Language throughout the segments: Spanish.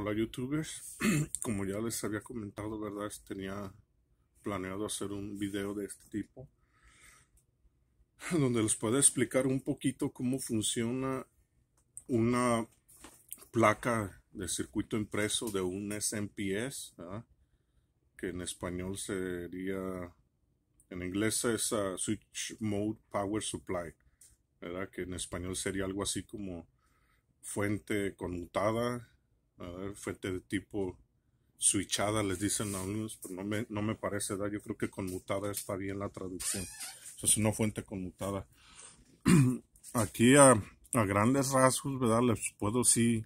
Hola youtubers, como ya les había comentado, verdad, tenía planeado hacer un video de este tipo donde les pueda explicar un poquito cómo funciona una placa de circuito impreso de un SMPS, que en español sería, en inglés es uh, Switch Mode Power Supply, ¿verdad? que en español sería algo así como fuente conmutada ver, fuente de tipo switchada, les dicen algunos, pero no me, no me parece verdad Yo creo que conmutada está bien la traducción. Es una fuente conmutada. Aquí a, grandes rasgos, ¿verdad? Les puedo sí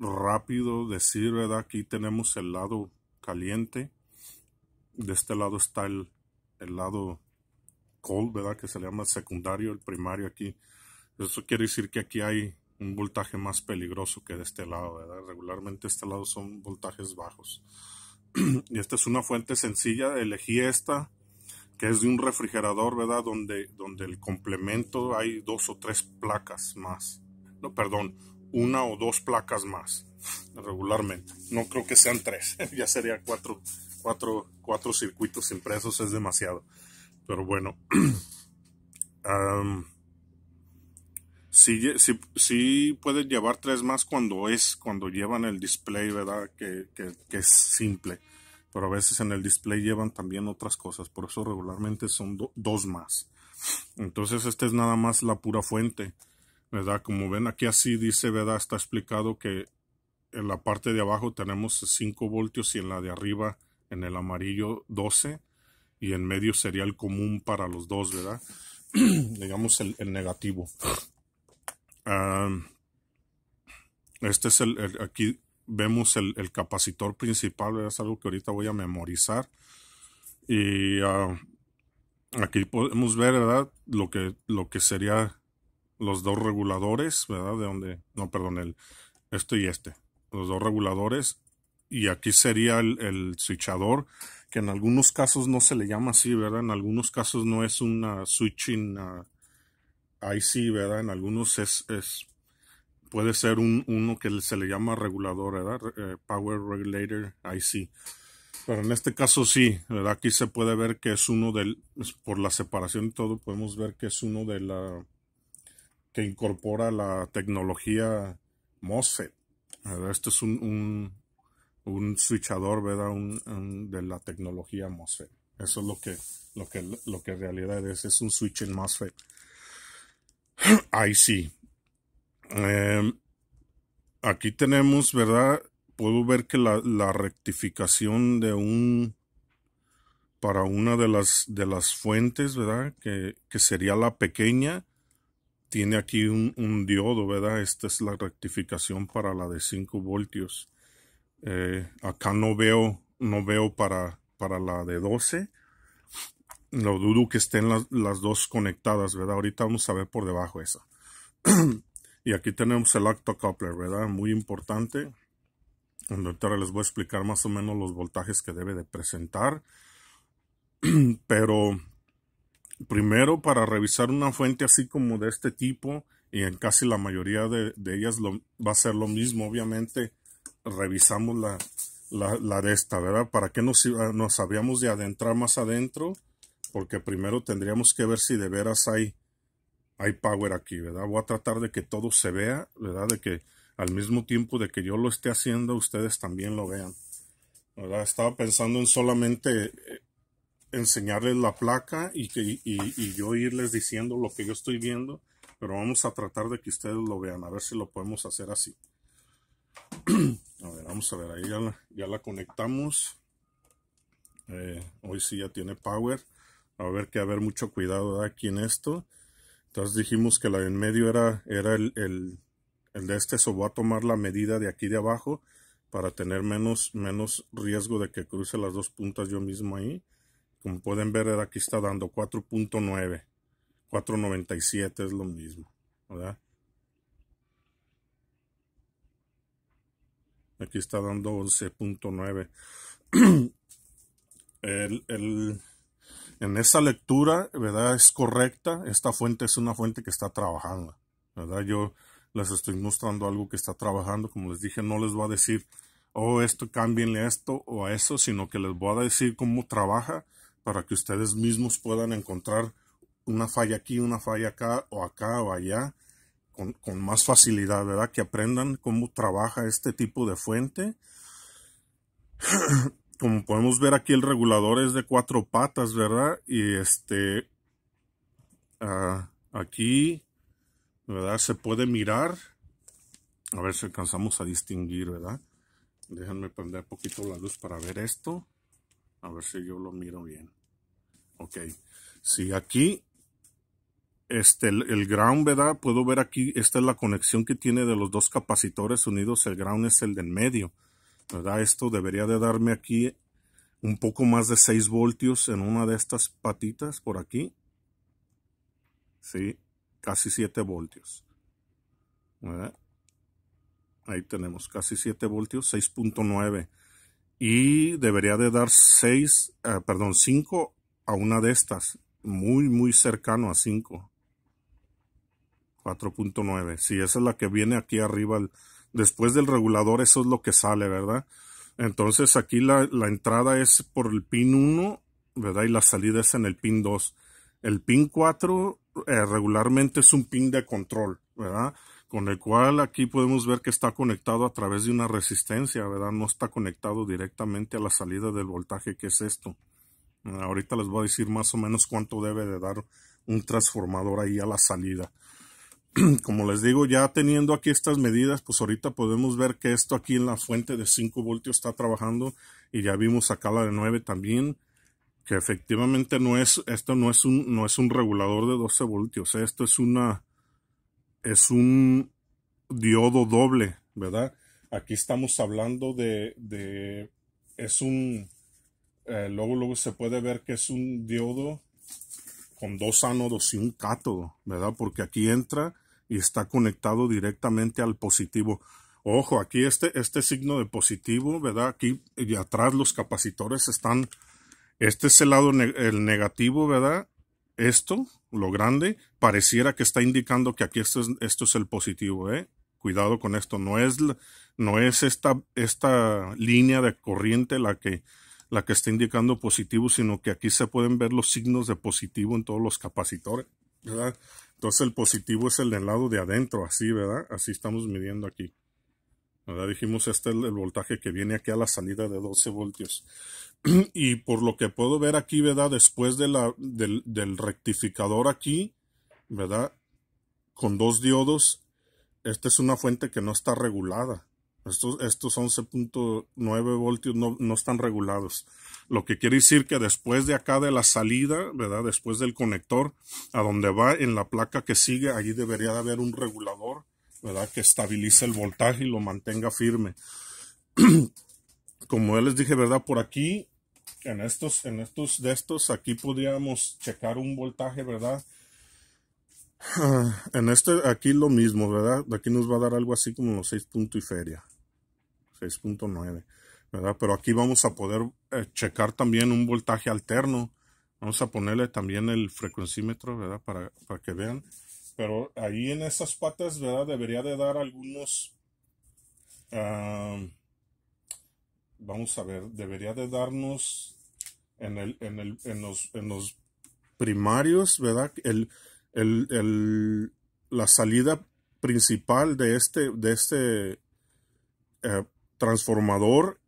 rápido decir, ¿verdad? Aquí tenemos el lado caliente. De este lado está el, el lado cold, ¿verdad? Que se le llama secundario, el primario aquí. Eso quiere decir que aquí hay un voltaje más peligroso que de este lado, ¿verdad? Regularmente este lado son voltajes bajos. y esta es una fuente sencilla, elegí esta, que es de un refrigerador, ¿verdad? Donde, donde el complemento hay dos o tres placas más. No, perdón, una o dos placas más regularmente. No creo que sean tres, ya sería cuatro, cuatro, cuatro circuitos impresos, es demasiado. Pero bueno. sí, sí, llevar tres más cuando es, cuando llevan el display, ¿verdad? Que, es simple. Pero a veces en el display llevan también otras cosas, por eso regularmente son dos más. Entonces esta es nada más la pura fuente, ¿verdad? Como ven aquí así dice, ¿verdad? Está explicado que en la parte de abajo tenemos 5 voltios y en la de arriba, en el amarillo, 12 y en medio sería el común para los dos, ¿verdad? digamos el negativo este es el, aquí vemos el, el, capacitor principal, es algo que ahorita voy a memorizar. Y aquí podemos ver, ¿verdad? Lo que, lo que sería los dos reguladores, ¿verdad? De donde, no, perdón, el, esto y este, los dos reguladores. Y aquí sería el, switchador, que en algunos casos no se le llama así, ¿verdad? En algunos casos no es una switching ah, IC ¿verdad? En algunos es, es puede ser un, uno que se le llama regulador, ¿verdad? Eh, power Regulator IC. Pero en este caso sí, ¿verdad? Aquí se puede ver que es uno del, por la separación y todo, podemos ver que es uno de la, que incorpora la tecnología MOSFET. ¿verdad? esto es un, un, un switchador, ¿verdad? Un, de la tecnología MOSFET. Eso es lo que, lo que, lo que en realidad es, es un switch en MOSFET. Ahí sí. Em, aquí tenemos, ¿verdad? Puedo ver que la, rectificación de un para una de las de las fuentes, ¿verdad? Que, sería la pequeña. Tiene aquí un, diodo, ¿verdad? Esta es la rectificación para la de 5 voltios. Eh, acá no veo, no veo para, para la de 12 lo dudo que estén las, dos conectadas, ¿verdad? Ahorita vamos a ver por debajo eso y aquí tenemos el coupler ¿verdad? Muy importante. Ahora les voy a explicar más o menos los voltajes que debe de presentar. Pero primero para revisar una fuente así como de este tipo, y en casi la mayoría de, ellas va a ser lo mismo, obviamente revisamos la, la, de esta, ¿verdad? Para que nos, nos de adentrar más adentro porque primero tendríamos que ver si de veras hay, hay power aquí, ¿verdad? Voy a tratar de que todo se vea, ¿verdad? De que al mismo tiempo de que yo lo esté haciendo, ustedes también lo vean. ¿verdad? Estaba pensando en solamente eh, enseñarles la placa y, que, yo irles diciendo lo que yo estoy viendo, pero vamos a tratar de que ustedes lo vean, a ver si lo podemos hacer así. a ver, vamos a ver, ahí ya la, conectamos. Eh, hoy sí ya tiene power a ver que haber mucho cuidado aquí en esto. Entonces dijimos que la de en medio era, era el, el, de este, eso voy a tomar la medida de aquí de abajo para tener menos, menos riesgo de que cruce las dos puntas yo mismo ahí. Como pueden ver, aquí está dando 4.9, 4.97 es lo mismo, ¿verdad? Aquí está dando 11.9. el, en esa lectura, ¿verdad? Es correcta, esta fuente es una fuente que está trabajando, ¿verdad? Yo les estoy mostrando algo que está trabajando, como les dije, no les voy a decir, oh, esto, cámbienle esto o a eso, sino que les voy a decir cómo trabaja para que ustedes mismos puedan encontrar una falla aquí, una falla acá o acá o allá con, con más facilidad, ¿verdad? Que aprendan cómo trabaja este tipo de fuente como podemos ver aquí el regulador es de cuatro patas, ¿verdad? Y este, ah, aquí, ¿verdad? Se puede mirar. A ver si alcanzamos a distinguir, ¿verdad? Déjenme prender un poquito la luz para ver esto. A ver si yo lo miro bien. Ok. Sí, aquí, este, el ground, ¿verdad? Puedo ver aquí, esta es la conexión que tiene de los dos capacitores unidos. El ground es el del medio. ¿verdad? Esto debería de darme aquí un poco más de 6 voltios en una de estas patitas por aquí. Sí, casi 7 voltios. ¿verdad? Ahí tenemos casi 7 voltios, 6.9. Y debería de dar 6, eh, perdón, 5 a una de estas. Muy, muy cercano a 5. 4.9. sí, esa es la que viene aquí arriba el después del regulador eso es lo que sale, ¿verdad? Entonces aquí la, entrada es por el pin 1, ¿verdad? Y la salida es en el pin 2. El pin 4 eh, regularmente es un pin de control, ¿verdad? Con el cual aquí podemos ver que está conectado a través de una resistencia, ¿verdad? No está conectado directamente a la salida del voltaje que es esto. Ahorita les voy a decir más o menos cuánto debe de dar un transformador ahí a la salida. como les digo, ya teniendo aquí estas medidas, pues ahorita podemos ver que esto aquí en la fuente de 5 voltios está trabajando y ya vimos acá la de 9 también, que efectivamente no es, esto no es un, no es un regulador de 12 voltios, ¿eh? esto es una, es un diodo doble, ¿verdad? Aquí estamos hablando de, de es un, eh, luego, luego se puede ver que es un diodo con dos ánodos y un cátodo, ¿verdad? Porque aquí entra y está conectado directamente al positivo. Ojo, aquí este, este signo de positivo, ¿verdad? Aquí y atrás los capacitores están, este es el lado, el negativo, ¿verdad? Esto, lo grande, pareciera que está indicando que aquí esto es, esto es el positivo, ¿eh? Cuidado con esto, no es, no es esta, esta línea de corriente la que la que está indicando positivo, sino que aquí se pueden ver los signos de positivo en todos los capacitores, ¿verdad? Entonces el positivo es el del lado de adentro, así, ¿verdad? Así estamos midiendo aquí. ¿verdad? Dijimos este es el, voltaje que viene aquí a la salida de 12 voltios. y por lo que puedo ver aquí, ¿verdad? Después del, del rectificador aquí, ¿verdad? Con dos diodos, esta es una fuente que no está regulada. Estos, 11.9 voltios no, están regulados. Lo que quiere decir que después de acá de la salida, ¿verdad? Después del conector, a donde va en la placa que sigue, allí debería de haber un regulador, ¿verdad? Que estabilice el voltaje y lo mantenga firme. Como ya les dije, ¿verdad? Por aquí, en estos, en estos de estos, aquí podríamos checar un voltaje, ¿verdad? en este, aquí lo mismo, ¿verdad? Aquí nos va a dar algo así como los 6 puntos y feria. 6.9, ¿verdad? Pero aquí vamos a poder eh, checar también un voltaje alterno. Vamos a ponerle también el frecuencímetro, ¿verdad? Para, que vean. Pero ahí en esas patas, ¿verdad? Debería de dar algunos... Ah, vamos a ver, debería de darnos en, el, en, el, en, los, en los primarios, ¿verdad? El, el, el, la salida principal de este, de este eh, transformador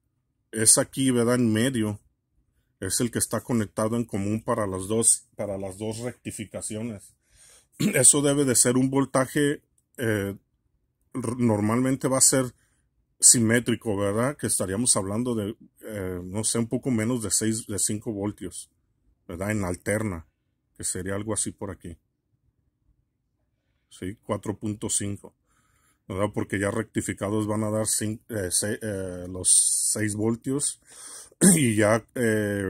es aquí, ¿verdad? En medio. Es el que está conectado en común para las dos, para las dos rectificaciones. Eso debe de ser un voltaje, eh, normalmente va a ser simétrico, ¿verdad? Que estaríamos hablando de, eh, no sé, un poco menos de seis de 5 voltios, ¿verdad? En alterna, que sería algo así por aquí. ¿Sí? 4.5. Porque ya rectificados van a dar eh, eh, los 6 voltios y ya eh,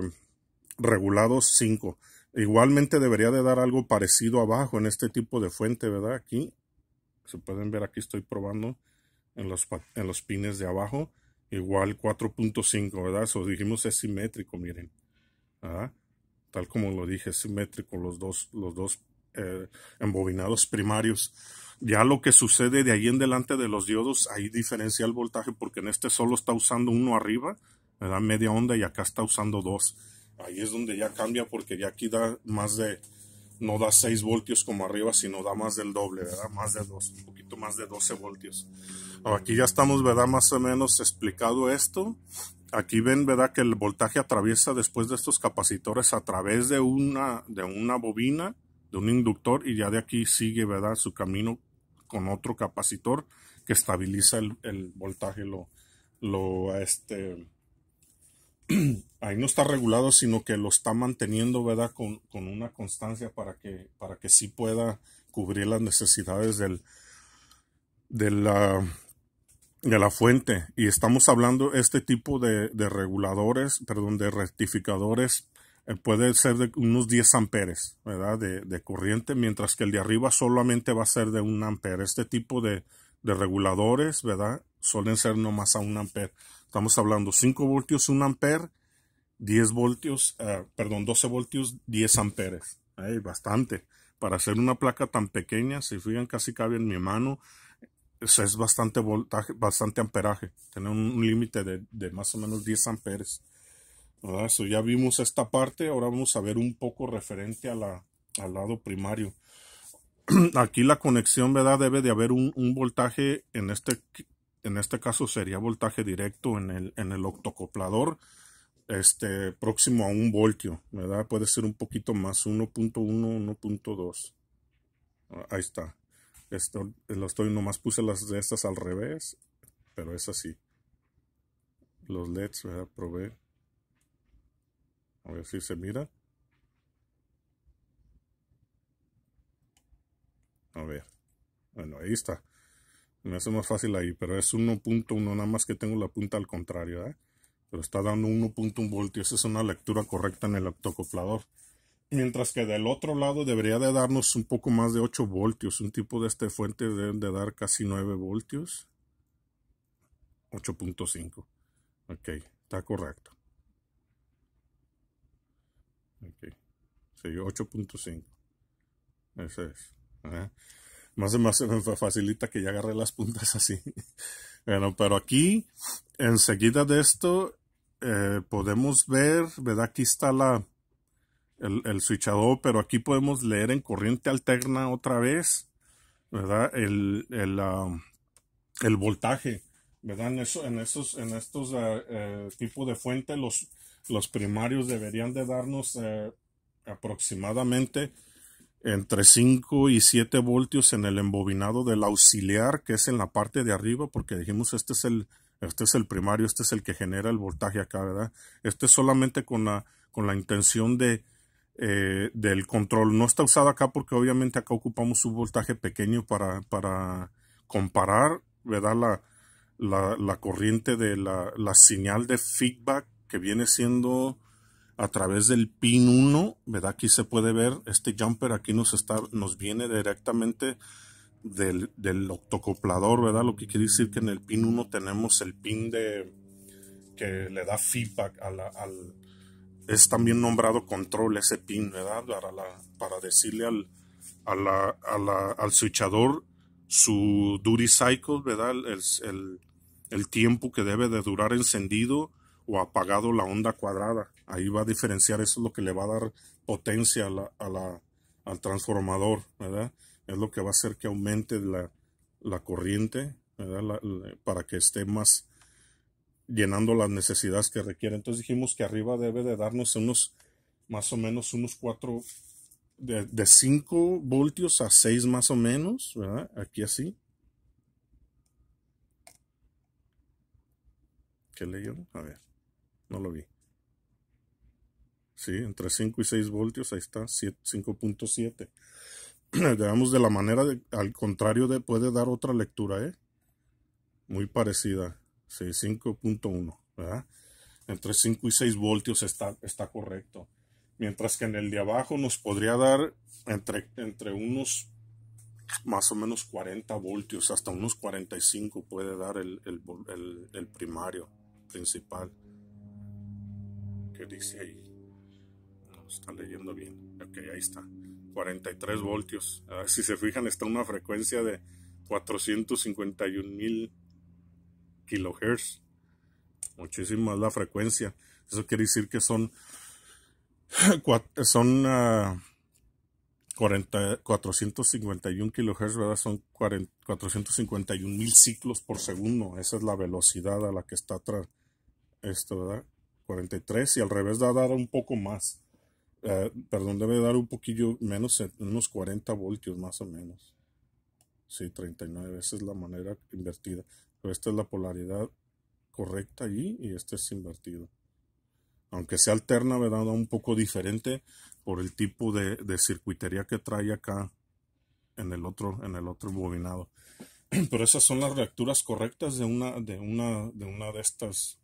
regulados 5. Igualmente debería de dar algo parecido abajo en este tipo de fuente, ¿verdad? Aquí, se pueden ver aquí estoy probando en los, en los pines de abajo, igual 4.5, ¿verdad? Eso dijimos es simétrico, miren, Tal como lo dije, es simétrico los dos, los dos embobinados primarios. Ya lo que sucede de ahí en delante de los diodos, ahí diferencia el voltaje porque en este solo está usando uno arriba, me da media onda y acá está usando dos. Ahí es donde ya cambia porque ya aquí da más de, no da 6 voltios como arriba, sino da más del doble, ¿verdad? Más de dos. un poquito más de 12 voltios. Aquí ya estamos, ¿verdad? Más o menos explicado esto. Aquí ven, ¿verdad? Que el voltaje atraviesa después de estos capacitores a través de una, de una bobina, de un inductor, y ya de aquí sigue, ¿verdad? Su camino con otro capacitor que estabiliza el, voltaje, lo, lo, este, ahí no está regulado, sino que lo está manteniendo, ¿verdad? Con, una constancia para que, para que sí pueda cubrir las necesidades del, de, la, de la fuente. Y estamos hablando este tipo de, de reguladores, perdón, de rectificadores eh, puede ser de unos 10 amperes ¿verdad? De, corriente, mientras que el de arriba solamente va a ser de 1 amper Este tipo de, reguladores ¿verdad? suelen ser nomás a 1 amper Estamos hablando 5 voltios, 1 amper 10 voltios, eh, perdón, 12 voltios, 10 amperes. bastante. Para hacer una placa tan pequeña, si fijan, casi cabe en mi mano. Es, bastante voltaje, bastante amperaje. Tener un, límite de, de más o menos 10 amperes ya vimos esta parte, ahora vamos a ver un poco referente a la, al lado primario. Aquí la conexión, ¿verdad? Debe de haber un, voltaje, en este, en este caso sería voltaje directo en el, en el octocoplador, este, próximo a un voltio, ¿verdad? Puede ser un poquito más, 1.1, 1.2. Ah, ahí está. Esto, lo estoy, nomás puse las de estas al revés, pero es así. Los LEDs, ¿verdad? probar a ver si se mira. A ver. Bueno, ahí está. Me hace más fácil ahí, pero es 1.1, nada más que tengo la punta al contrario, ¿eh? Pero está dando 1.1 voltios, esa es una lectura correcta en el autocoplador. Mientras que del otro lado debería de darnos un poco más de 8 voltios, un tipo de este fuente debe de dar casi 9 voltios. 8.5. Ok, está correcto. Ok. 8.5. ese es. Ajá. Más, más facilita que ya agarre las puntas así. bueno, pero aquí, enseguida de esto, eh, podemos ver, ¿verdad? Aquí está la, el, el switchador, pero aquí podemos leer en corriente alterna otra vez, ¿verdad? El, um, voltaje, ¿verdad? En, eso, en, en estos eh, eh, tipos de fuentes, los, los primarios deberían de darnos eh, aproximadamente entre 5 y 7 voltios en el embobinado del auxiliar que es en la parte de arriba porque dijimos este es el este es el primario este es el que genera el voltaje acá verdad este es solamente con la con la intención de eh, del control no está usado acá porque obviamente acá ocupamos un voltaje pequeño para para comparar verdad la la, la corriente de la señal de feedback que viene siendo a través del pin 1, ¿verdad? Aquí se puede ver, este jumper aquí nos, está, nos viene directamente del, octocoplador, ¿verdad? Lo que quiere decir que en el pin 1 tenemos el pin de que le da feedback al... Es también nombrado control ese pin, ¿verdad? Para, decirle al, al switchador su duty cycle, ¿verdad? el, tiempo que debe de durar encendido o apagado la onda cuadrada. Ahí va a diferenciar, eso es lo que le va a dar potencia al transformador, Es lo que va a hacer que aumente la, corriente, para que esté más llenando las necesidades que requiere. Entonces dijimos que arriba debe de darnos unos, más o menos unos cuatro de, de 5 voltios a 6 más o menos, Aquí así. ¿Qué leyó A ver. No lo vi. Sí, entre 5 y 6 voltios, ahí está, 5.7. Digamos de la manera, de, al contrario de, puede dar otra lectura, ¿eh? Muy parecida, sí, 5.1, ¿verdad? Entre 5 y 6 voltios está, está correcto. Mientras que en el de abajo nos podría dar entre, entre unos más o menos 40 voltios, hasta unos 45 puede dar el primario principal dice ahí? No está leyendo bien. Ok, ahí está. 43 voltios. si se fijan, está una frecuencia de 451 mil kilohertz. Muchísima la frecuencia. Eso quiere decir que son, son 451 ah, kilohertz, ¿verdad? Son 451 mil ciclos por segundo. Esa es la velocidad a la que está esto, ¿verdad? 43 y al revés a dar un poco más. Eh, perdón, debe dar un poquillo menos, eh, unos 40 voltios más o menos. Sí, 39, esa es la manera invertida. Pero esta es la polaridad correcta allí y este es invertido. Aunque sea alterna, ¿verdad? Da un poco diferente por el tipo de, circuitería que trae acá en el otro, en el otro bobinado. Pero esas son las reacturas correctas de una de, una, de, una de estas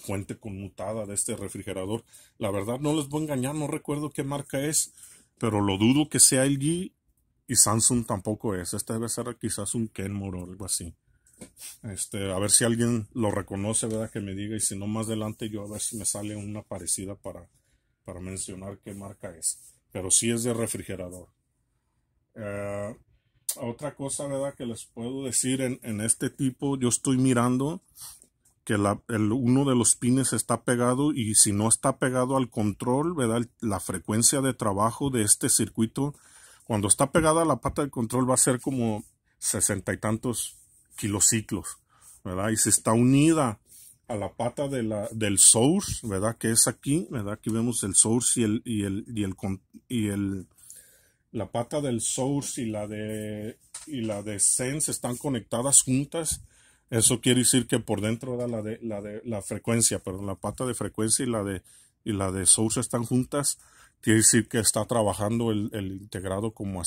fuente conmutada de este refrigerador. La verdad no les voy a engañar, no recuerdo qué marca es, pero lo dudo que sea el LG y Samsung tampoco es. Este debe ser quizás un Kenmore o algo así. Este, a ver si alguien lo reconoce, ¿verdad? Que me diga y si no más adelante yo a ver si me sale una parecida para, para mencionar qué marca es. Pero sí es de refrigerador. Eh, otra cosa, ¿verdad? Que les puedo decir en este tipo, yo estoy mirando que el, uno de los pines está pegado y si no está pegado al control, ¿verdad? la frecuencia de trabajo de este circuito, cuando está pegada a la pata del control va a ser como sesenta y tantos kilociclos, ¿verdad? Y si está unida a la pata de del source, ¿verdad? Que es aquí, ¿verdad? Aquí vemos el source y el, y el, y el, y la pata del source y la de, y la de sense están conectadas juntas eso quiere decir que por dentro de la, de, la, frecuencia, pero la pata de frecuencia y la de, la de source están juntas. Quiere decir que está trabajando el, integrado como a,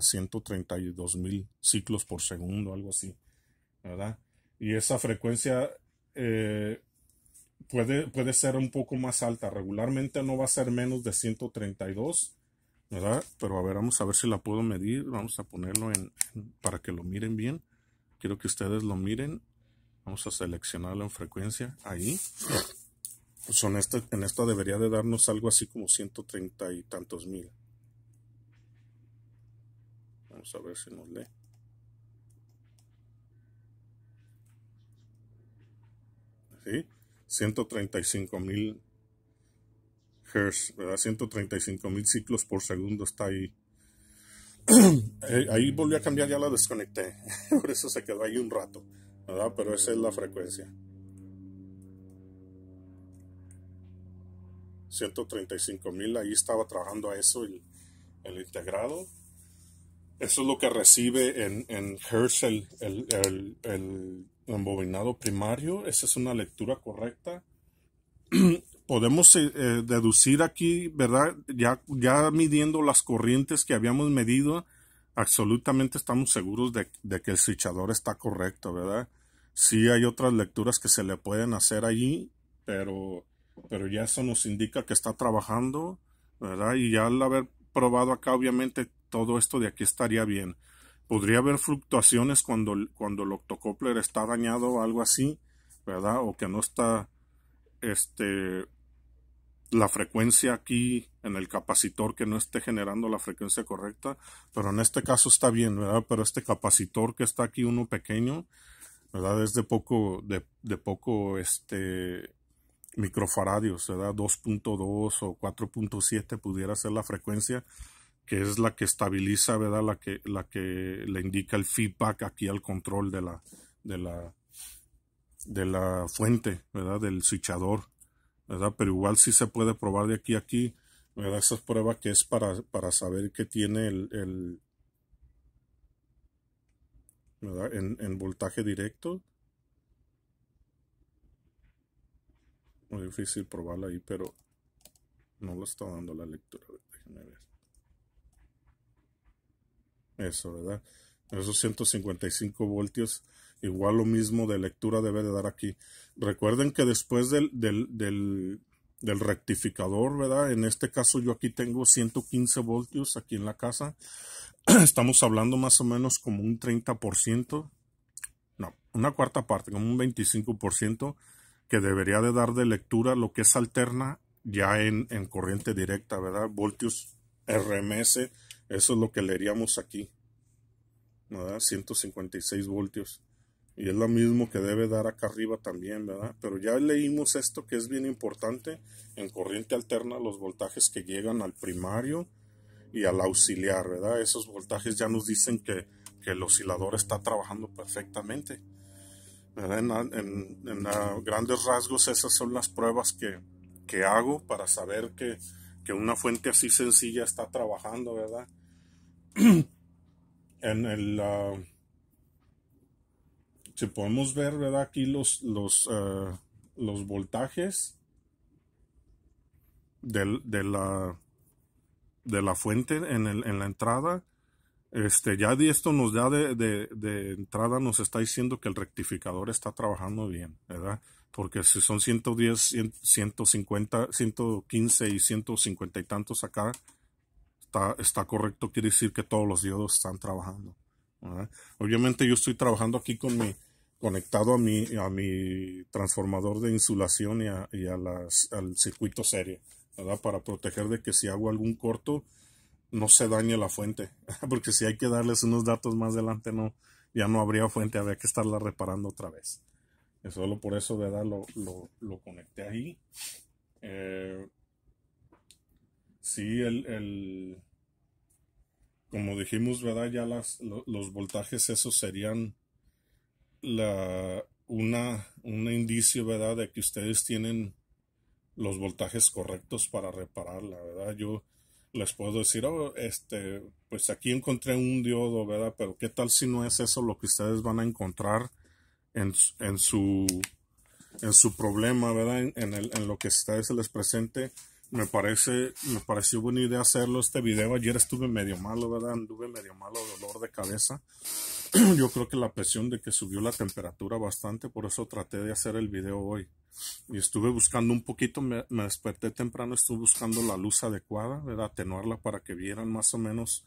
132 mil ciclos por segundo, algo así. ¿Verdad? Y esa frecuencia eh, puede, puede ser un poco más alta. Regularmente no va a ser menos de 132, ¿verdad? Pero a ver, vamos a ver si la puedo medir. Vamos a ponerlo en para que lo miren bien. Quiero que ustedes lo miren. Vamos a seleccionarlo en frecuencia. Ahí. Son pues este, en esto debería de darnos algo así como 130 y tantos mil. Vamos a ver si nos lee. ¿Sí? 135 mil hertz, 135 mil ciclos por segundo está ahí eh, ahí volví a cambiar, ya la desconecté. Por eso se quedó ahí un rato. ¿verdad? Pero esa es la frecuencia. 135.000 mil, ahí estaba trabajando a eso el, el, integrado. Eso es lo que recibe en, en Hertz el, el, el, embobinado primario. Esa es una lectura correcta. Eh, podemos eh, eh, deducir aquí, ¿verdad? Ya, ya midiendo las corrientes que habíamos medido, absolutamente estamos seguros de, que el switchador está correcto, ¿verdad? Sí hay otras lecturas que se le pueden hacer allí, pero, pero ya eso nos indica que está trabajando, ¿verdad? Y ya al haber probado acá, obviamente todo esto de aquí estaría bien. Podría haber fluctuaciones cuando, cuando el octocoupler está dañado o algo así, ¿verdad? O que no está este, la frecuencia aquí en el capacitor que no esté generando la frecuencia correcta, pero en este caso está bien, ¿verdad? Pero este capacitor que está aquí, uno pequeño, ¿verdad? Es de poco, de, poco, este, microfaradios, ¿verdad? 2.2 o 4.7 pudiera ser la frecuencia, que es la que estabiliza, ¿verdad? La que, la que le indica el feedback aquí al control de la, de la, de la fuente, ¿verdad? Del switchador. Pero igual sí se puede probar de aquí a aquí, ¿verdad? Esas pruebas que es para, para saber qué tiene el, el En, voltaje directo. Muy difícil probarla ahí, pero no lo está dando la lectura. Eso, ¿verdad? Esos 155 voltios Igual lo mismo de lectura debe de dar aquí. Recuerden que después del, rectificador, ¿verdad? En este caso yo aquí tengo 115 voltios aquí en la casa. Estamos hablando más o menos como un 30%, no, una cuarta parte, como un 25% que debería de dar de lectura lo que es alterna ya en, en corriente directa, ¿verdad? Voltios RMS, eso es lo que leeríamos aquí, ¿verdad? 156 voltios. Y es lo mismo que debe dar acá arriba también, ¿verdad? Pero ya leímos esto que es bien importante. En corriente alterna los voltajes que llegan al primario y al auxiliar, ¿verdad? Esos voltajes ya nos dicen que, el oscilador está trabajando perfectamente. En, en, grandes rasgos esas son las pruebas que, hago para saber que, que, una fuente así sencilla está trabajando, ¿verdad? en el... Ah, si podemos ver, ¿verdad? Aquí los, los, eh, los voltajes del, de, la, de la fuente en, la entrada. Este, ya de esto nos da de, entrada, nos está diciendo que el rectificador está trabajando bien, ¿verdad? Porque si son 110, 150, 115 y 150 y tantos acá, está, está correcto, quiere decir que todos los diodos están trabajando. Obviamente yo estoy trabajando aquí con mi, conectado a mi, a mi transformador de insulación y, a, las, al circuito serie, ¿verdad? Para proteger de que si hago algún corto, no se dañe la fuente, porque si hay que darles unos datos más adelante, no, ya no habría fuente, habría que estarla reparando otra vez. Solo por eso, ¿verdad? Lo, lo, conecté ahí. Eh, sí, el, el, como dijimos, ¿verdad? Ya las, los voltajes esos serían la, una, un indicio, ¿verdad?, de que ustedes tienen los voltajes correctos para repararla, ¿verdad? Yo les puedo decir, oh, este, pues aquí encontré un diodo, ¿verdad? Pero ¿qué tal si no es eso lo que ustedes van a encontrar en, en su, en su problema, ¿verdad? En, el, en lo que ustedes se les presente me parece, me pareció buena idea hacerlo este video. Ayer estuve medio malo, ¿verdad? Anduve medio malo, dolor de cabeza. Yo creo que la presión de que subió la temperatura bastante, por eso traté de hacer el video hoy. Y estuve buscando un poquito, me, me desperté temprano, estuve buscando la luz adecuada, ¿verdad? Atenuarla para que vieran más o menos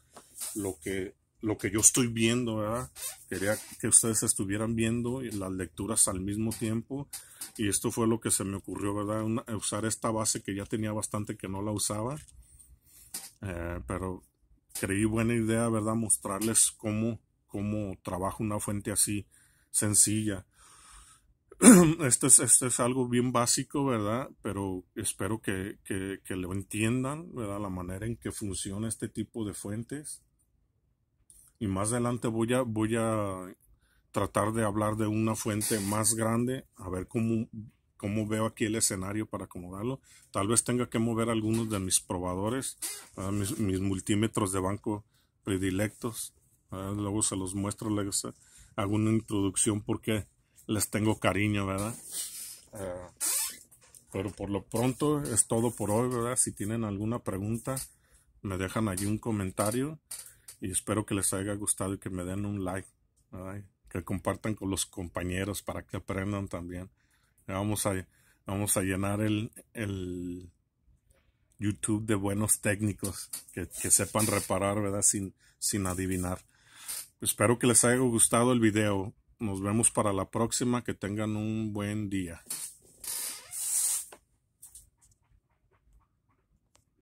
lo que, lo que yo estoy viendo, ¿verdad? Quería que ustedes estuvieran viendo las lecturas al mismo tiempo. Y esto fue lo que se me ocurrió, ¿verdad? usar esta base que ya tenía bastante que no la usaba. Eh, pero creí buena idea, ¿verdad? Mostrarles cómo, cómo trabajo una fuente así sencilla. Este es, es algo bien básico, ¿verdad? Pero espero que, que, que lo entiendan, ¿verdad? La manera en que funciona este tipo de fuentes y más adelante voy a, voy a tratar de hablar de una fuente más grande, a ver cómo, cómo veo aquí el escenario para acomodarlo. Tal vez tenga que mover algunos de mis probadores, mis, multímetros de banco predilectos. luego se los muestro, les hago una introducción porque les tengo cariño, ¿verdad? Eh, pero por lo pronto es todo por hoy, ¿verdad? Si tienen alguna pregunta, me dejan allí un comentario. Y espero que les haya gustado y que me den un like, que compartan con los compañeros para que aprendan también. Vamos a, vamos a llenar el, el YouTube de buenos técnicos que, que, sepan reparar, ¿verdad? Sin, sin adivinar. Espero que les haya gustado el video. Nos vemos para la próxima. Que tengan un buen día.